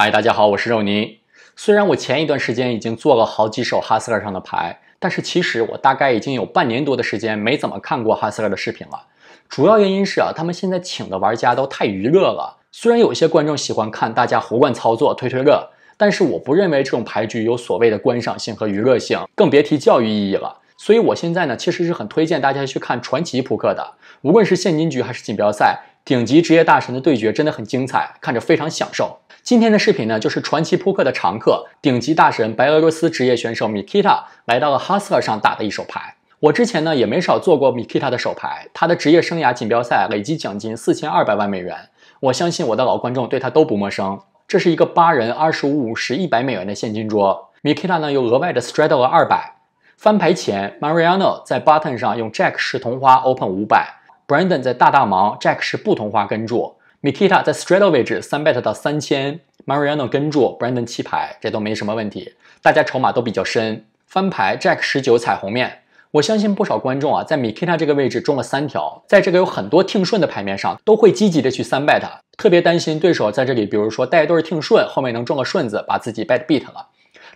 嗨，大家好，我是肉泥。虽然我前一段时间已经做了好几手哈斯勒上的牌，但是其实我大概已经有半年多的时间没怎么看过哈斯勒的视频了。主要原因是啊，他们现在请的玩家都太娱乐了。虽然有些观众喜欢看大家胡乱操作推推乐，但是我不认为这种牌局有所谓的观赏性和娱乐性，更别提教育意义了。所以我现在呢，其实是很推荐大家去看传奇扑克的。无论是现金局还是锦标赛，顶级职业大神的对决真的很精彩，看着非常享受。今天的视频呢，就是传奇扑克的常客、顶级大神白俄罗斯职业选手 Mikita 来到了 Hustle 上打的一手牌。我之前呢也没少做过 Mikita 的手牌。他的职业生涯锦标赛累计奖金四千二百万美元。我相信我的老观众对他都不陌生。这是一个八人二十五五十一百美元的现金桌。Mikita 呢又额外的 s t r a i d l e 了二百。翻牌前，Mariano 在 Button 上用 Jack 是同花 Open 五百，Brandon 在大大盲 Jack 是不同花跟注。Mikita 在 straddle 位置三 bet 到三千，Mariano 跟住，Brandon 七牌，这都没什么问题。大家筹码都比较深，翻牌 Jack 十九彩虹面。我相信不少观众啊，在 Mikita 这个位置中了三条，在这个有很多听顺的牌面上，都会积极的去三 bet，特别担心对手在这里，比如说带一对听顺，后面能中个顺子，把自己 bet b e a t 了。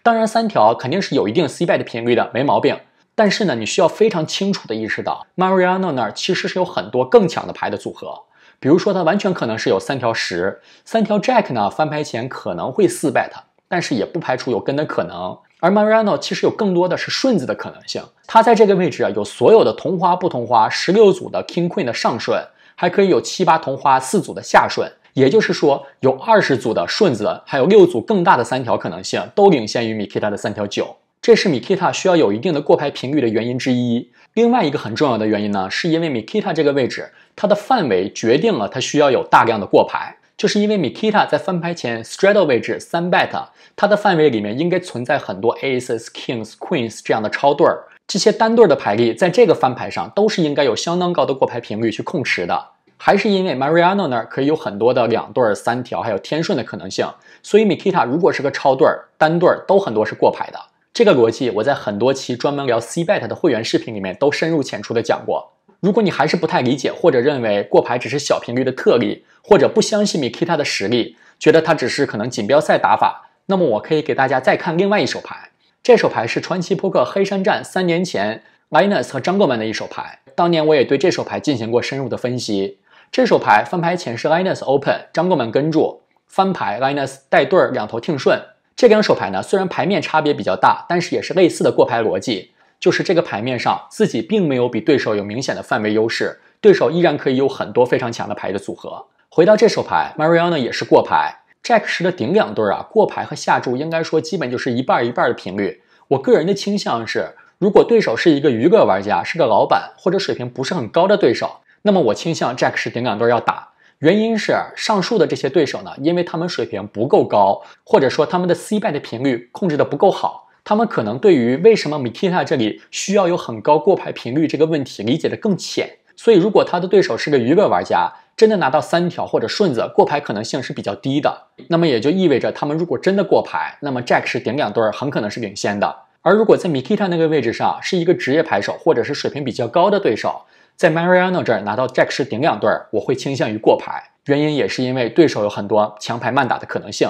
当然三条肯定是有一定 c bet 的频率的，没毛病。但是呢，你需要非常清楚的意识到，Mariano 那其实是有很多更强的牌的组合。比如说，它完全可能是有三条十，三条 Jack 呢，翻牌前可能会四 bet，但是也不排除有跟的可能。而 Mariano 其实有更多的是顺子的可能性，他在这个位置啊有所有的同花不同花十六组的 King Queen 的上顺，还可以有七八同花四组的下顺，也就是说有二十组的顺子，还有六组更大的三条可能性，都领先于 m i k i t a 的三条九。这是 Mikita 需要有一定的过牌频率的原因之一。另外一个很重要的原因呢，是因为 Mikita 这个位置，它的范围决定了它需要有大量的过牌。就是因为 Mikita 在翻牌前 straddle 位置三 bet，它的范围里面应该存在很多 aces kings queens 这样的超对儿，这些单对儿的牌力在这个翻牌上都是应该有相当高的过牌频率去控持的。还是因为 Mariano 那儿可以有很多的两对儿、三条，还有天顺的可能性，所以 Mikita 如果是个超对儿、单对儿都很多是过牌的。这个逻辑，我在很多期专门聊 C bet 的会员视频里面都深入浅出的讲过。如果你还是不太理解，或者认为过牌只是小频率的特例，或者不相信米 Kita 的实力，觉得他只是可能锦标赛打法，那么我可以给大家再看另外一手牌。这手牌是传奇扑克黑山站三年前 Linus 和张过曼的一手牌。当年我也对这手牌进行过深入的分析。这手牌翻牌前是 Linus open，张过曼跟住，翻牌 Linus 带对儿两头听顺。这两手牌呢，虽然牌面差别比较大，但是也是类似的过牌逻辑。就是这个牌面上自己并没有比对手有明显的范围优势，对手依然可以有很多非常强的牌的组合。回到这手牌 m a r i a 呢也是过牌，Jack 时的顶两对啊，过牌和下注应该说基本就是一半一半的频率。我个人的倾向是，如果对手是一个娱乐玩家，是个老板或者水平不是很高的对手，那么我倾向 Jack 时顶两对要打。原因是上述的这些对手呢，因为他们水平不够高，或者说他们的 C 败的频率控制的不够好，他们可能对于为什么 Mikita 这里需要有很高过牌频率这个问题理解的更浅。所以如果他的对手是个娱乐玩家，真的拿到三条或者顺子过牌可能性是比较低的。那么也就意味着他们如果真的过牌，那么 Jack 是顶两对，很可能是领先的。而如果在 Mikita 那个位置上是一个职业牌手，或者是水平比较高的对手。在 Mariano 这儿拿到 Jack 是顶两对儿，我会倾向于过牌，原因也是因为对手有很多强牌慢打的可能性。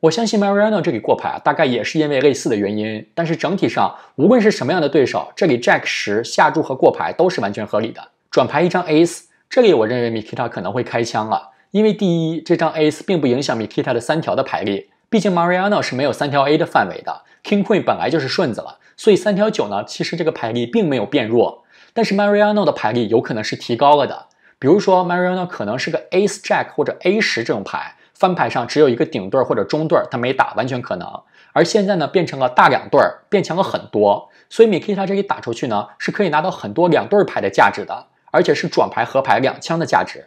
我相信 Mariano 这里过牌啊，大概也是因为类似的原因。但是整体上，无论是什么样的对手，这里 Jack 十下注和过牌都是完全合理的。转牌一张 Ace，这里我认为 Miquita 可能会开枪了，因为第一，这张 Ace 并不影响 Miquita 的三条的牌力，毕竟 Mariano 是没有三条 A 的范围的。King Queen 本来就是顺子了，所以三条九呢，其实这个牌力并没有变弱。但是 Mariano 的牌力有可能是提高了的，比如说 Mariano 可能是个 Ace Jack 或者 A 十这种牌，翻牌上只有一个顶对儿或者中对儿，他没打，完全可能。而现在呢，变成了大两对儿，变强了很多。所以 m i k i t a 这里打出去呢，是可以拿到很多两对儿牌的价值的，而且是转牌和牌两枪的价值。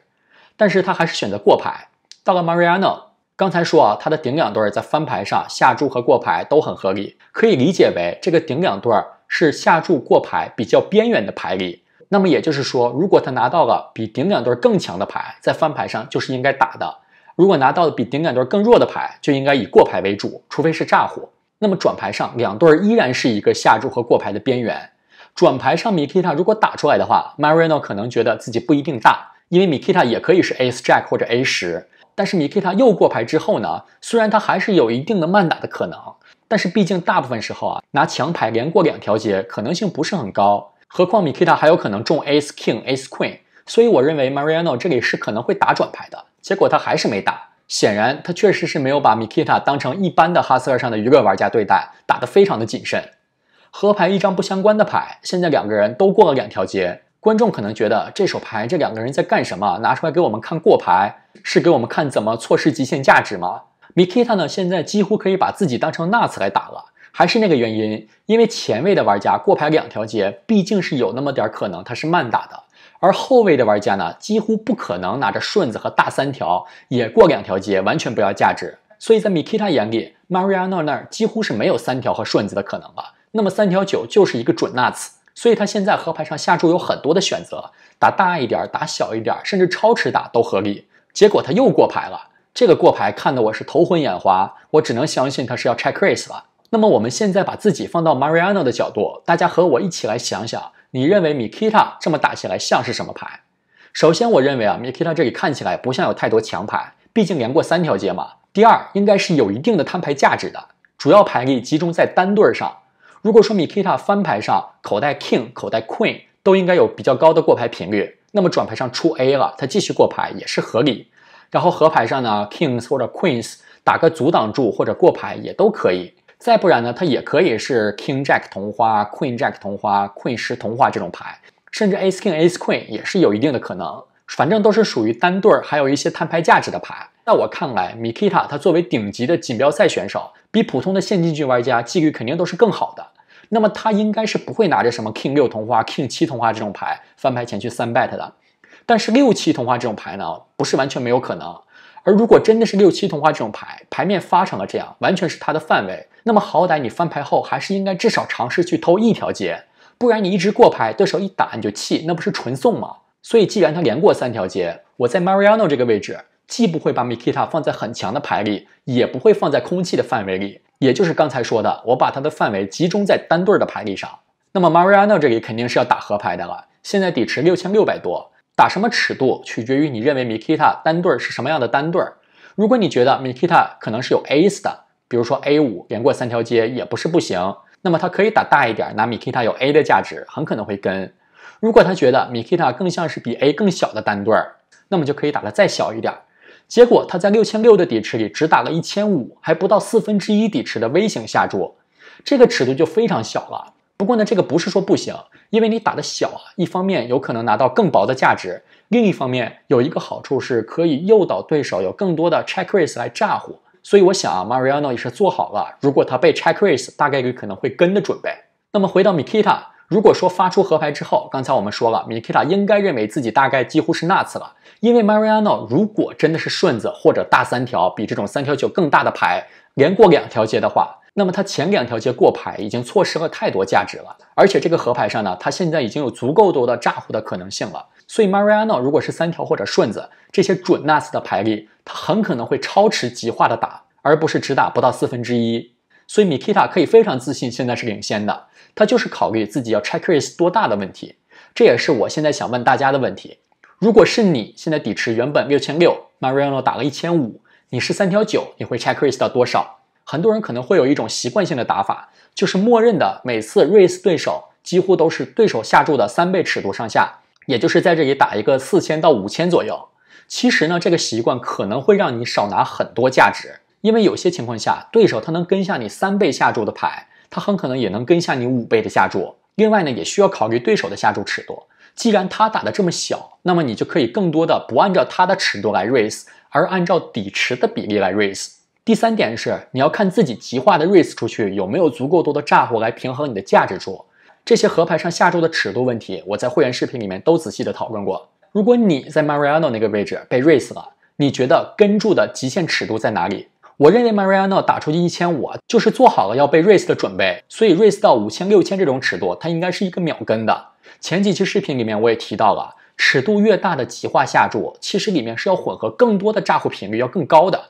但是他还是选择过牌。到了 Mariano，刚才说啊，他的顶两对儿在翻牌上下注和过牌都很合理，可以理解为这个顶两对儿。是下注过牌比较边缘的牌里，那么也就是说，如果他拿到了比顶两对更强的牌，在翻牌上就是应该打的；如果拿到了比顶两对更弱的牌，就应该以过牌为主，除非是炸胡。那么转牌上两对依然是一个下注和过牌的边缘。转牌上 Mikita 如果打出来的话 m a r i n o 可能觉得自己不一定大，因为 Mikita 也可以是 Ace Jack 或者 A 十。但是 Mikita 又过牌之后呢，虽然他还是有一定的慢打的可能。但是毕竟大部分时候啊，拿强牌连过两条街可能性不是很高，何况 m i q i t a 还有可能中 Ace King Ace Queen，所以我认为 Mariano 这里是可能会打转牌的。结果他还是没打，显然他确实是没有把 m i q i t a 当成一般的哈斯尔上的娱乐玩家对待，打得非常的谨慎。和牌一张不相关的牌，现在两个人都过了两条街，观众可能觉得这手牌这两个人在干什么？拿出来给我们看过牌，是给我们看怎么错失极限价值吗？Mikita 呢，现在几乎可以把自己当成 nuts 来打了，还是那个原因，因为前卫的玩家过牌两条街，毕竟是有那么点可能，他是慢打的，而后位的玩家呢，几乎不可能拿着顺子和大三条也过两条街，完全不要价值。所以在 Mikita 眼里，Mariano 那几乎是没有三条和顺子的可能了，那么三条九就是一个准 nuts，所以他现在河牌上下注有很多的选择，打大一点，打小一点，甚至超池打都合理。结果他又过牌了。这个过牌看得我是头昏眼花，我只能相信他是要拆 c k r i s 了。那么我们现在把自己放到 Mariano 的角度，大家和我一起来想想，你认为 m i k i t a 这么打起来像是什么牌？首先，我认为啊，m i k i t a 这里看起来不像有太多强牌，毕竟连过三条街嘛。第二，应该是有一定的摊牌价值的，主要牌力集中在单对儿上。如果说 m i k i t a 翻牌上口袋 King、口袋 Queen 都应该有比较高的过牌频率，那么转牌上出 A 了，他继续过牌也是合理。然后河牌上呢，Kings 或者 Queens 打个阻挡柱或者过牌也都可以。再不然呢，它也可以是 King Jack 同花、Queen Jack 同花、Queen 十同花这种牌，甚至 Ace King、Ace Queen 也是有一定的可能。反正都是属于单对儿，还有一些摊牌价值的牌。在我看来，Mikita 他作为顶级的锦标赛选手，比普通的现金局玩家几率肯定都是更好的。那么他应该是不会拿着什么 King 六同花、King 七同花这种牌翻牌前去三 bet 的。但是六七同花这种牌呢，不是完全没有可能。而如果真的是六七同花这种牌，牌面发成了这样，完全是它的范围。那么好歹你翻牌后还是应该至少尝试去偷一条街，不然你一直过牌，对手一打你就气，那不是纯送吗？所以既然他连过三条街，我在 Mariano 这个位置，既不会把 Miquita 放在很强的牌里，也不会放在空气的范围里，也就是刚才说的，我把它的范围集中在单对的牌里上。那么 Mariano 这里肯定是要打和牌的了，现在底池六千六百多。打什么尺度取决于你认为 Mikita 单对儿是什么样的单对儿。如果你觉得 Mikita 可能是有 Ace 的，比如说 A5 连过三条街也不是不行，那么他可以打大一点，拿 Mikita 有 A 的价值，很可能会跟。如果他觉得 Mikita 更像是比 A 更小的单对儿，那么就可以打的再小一点。结果他在六千六的底池里只打了一千五，还不到四分之一底池的微型下注，这个尺度就非常小了。不过呢，这个不是说不行，因为你打的小啊，一方面有可能拿到更薄的价值，另一方面有一个好处是可以诱导对手有更多的 check raise 来炸唬。所以我想啊，Mariano 也是做好了，如果他被 check raise，大概率可能会跟的准备。那么回到 Mikita，如果说发出河牌之后，刚才我们说了，Mikita 应该认为自己大概几乎是 nuts 了，因为 Mariano 如果真的是顺子或者大三条，比这种三条九更大的牌，连过两条街的话。那么他前两条街过牌已经错失了太多价值了，而且这个河牌上呢，他现在已经有足够多的诈胡的可能性了。所以 Mariano 如果是三条或者顺子这些准 nuts 的牌力，他很可能会超持极化的打，而不是只打不到四分之一。所以 m i k i t a 可以非常自信，现在是领先的。他就是考虑自己要 check raise 多大的问题。这也是我现在想问大家的问题：如果是你现在底池原本六千六，Mariano 打了一千五，你是三条九，你会 check raise 到多少？很多人可能会有一种习惯性的打法，就是默认的每次 raise 对手几乎都是对手下注的三倍尺度上下，也就是在这里打一个四千到五千左右。其实呢，这个习惯可能会让你少拿很多价值，因为有些情况下，对手他能跟下你三倍下注的牌，他很可能也能跟下你五倍的下注。另外呢，也需要考虑对手的下注尺度。既然他打的这么小，那么你就可以更多的不按照他的尺度来 raise，而按照底池的比例来 raise。第三点是，你要看自己极化的 raise 出去有没有足够多的炸货来平衡你的价值柱。这些河牌上下注的尺度问题，我在会员视频里面都仔细的讨论过。如果你在 Mariano 那个位置被 raise 了，你觉得跟注的极限尺度在哪里？我认为 Mariano 打出去一千五就是做好了要被 raise 的准备，所以 raise 到五千、六千这种尺度，它应该是一个秒跟的。前几期视频里面我也提到了，尺度越大的极化下注，其实里面是要混合更多的炸货频率，要更高的。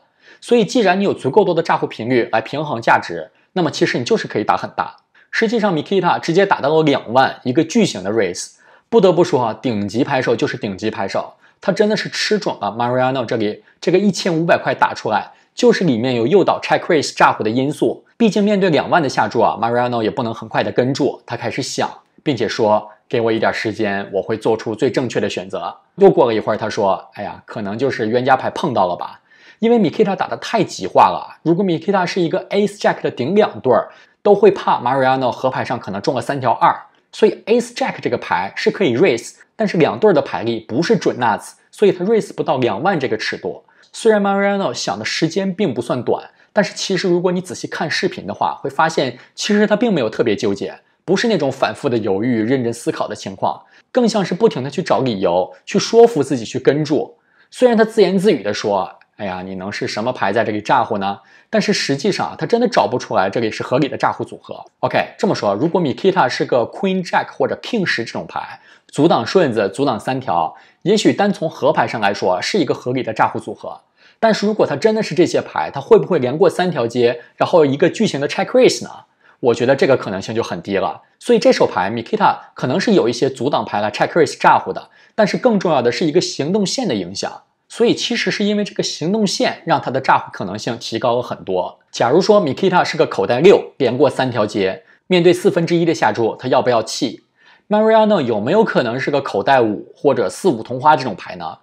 所以，既然你有足够多的炸胡频率来平衡价值，那么其实你就是可以打很大。实际上，Mikita 直接打到了两万一个巨型的 r a c e 不得不说啊，顶级拍手就是顶级拍手，他真的是吃准了。Mariano 这里这个一千五百块打出来，就是里面有诱导拆 c r a s e 炸唬的因素。毕竟面对两万的下注啊，Mariano 也不能很快的跟注，他开始想，并且说：“给我一点时间，我会做出最正确的选择。”又过了一会儿，他说：“哎呀，可能就是冤家牌碰到了吧。”因为米 t a 打的太极化了，如果米 t a 是一个 Ace Jack 的顶两对儿，都会怕 Mariano 河牌上可能中了三条二，所以 Ace Jack 这个牌是可以 raise，但是两对儿的牌力不是准 nuts，所以他 raise 不到两万这个尺度。虽然 Mariano 想的时间并不算短，但是其实如果你仔细看视频的话，会发现其实他并没有特别纠结，不是那种反复的犹豫、认真思考的情况，更像是不停的去找理由去说服自己去跟注。虽然他自言自语的说。哎呀，你能是什么牌在这里诈唬呢？但是实际上他真的找不出来这里是合理的诈唬组合。OK，这么说，如果 Mikita 是个 Queen Jack 或者 King 十这种牌，阻挡顺子，阻挡三条，也许单从和牌上来说是一个合理的诈唬组合。但是如果他真的是这些牌，他会不会连过三条街，然后一个巨型的 Check Raise 呢？我觉得这个可能性就很低了。所以这手牌 Mikita 可能是有一些阻挡牌来 Check Raise 诈唬的，但是更重要的是一个行动线的影响。所以其实是因为这个行动线让他的诈唬可能性提高了很多。假如说 Mikita 是个口袋六，连过三条街，面对四分之一的下注，他要不要弃 m a r i a n o 有没有可能是个口袋五或者四五同花这种牌呢？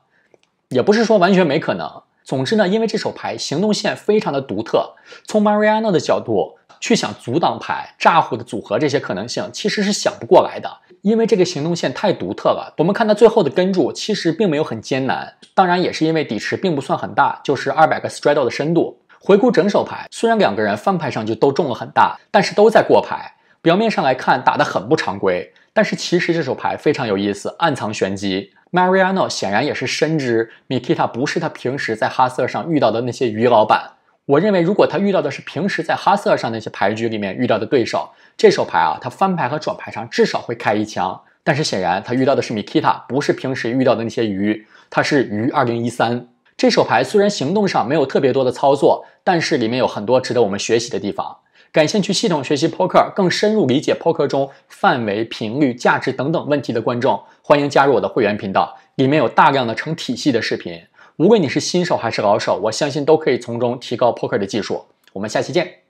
也不是说完全没可能。总之呢，因为这手牌行动线非常的独特，从 Mariano 的角度去想阻挡牌、诈唬的组合这些可能性，其实是想不过来的。因为这个行动线太独特了，我们看它最后的跟注其实并没有很艰难，当然也是因为底池并不算很大，就是二百个 straddle 的深度。回顾整手牌，虽然两个人翻牌上就都中了很大，但是都在过牌，表面上来看打的很不常规，但是其实这手牌非常有意思，暗藏玄机。Mariano 显然也是深知 Mikita 不是他平时在哈瑟尔上遇到的那些鱼老板，我认为如果他遇到的是平时在哈瑟尔上那些牌局里面遇到的对手。这手牌啊，他翻牌和转牌上至少会开一枪，但是显然他遇到的是 Mikita，不是平时遇到的那些鱼，他是鱼二零一三。这手牌虽然行动上没有特别多的操作，但是里面有很多值得我们学习的地方。感兴趣系统学习 Poker、更深入理解 Poker 中范围、频率、价值等等问题的观众，欢迎加入我的会员频道，里面有大量的成体系的视频，无论你是新手还是老手，我相信都可以从中提高 Poker 的技术。我们下期见。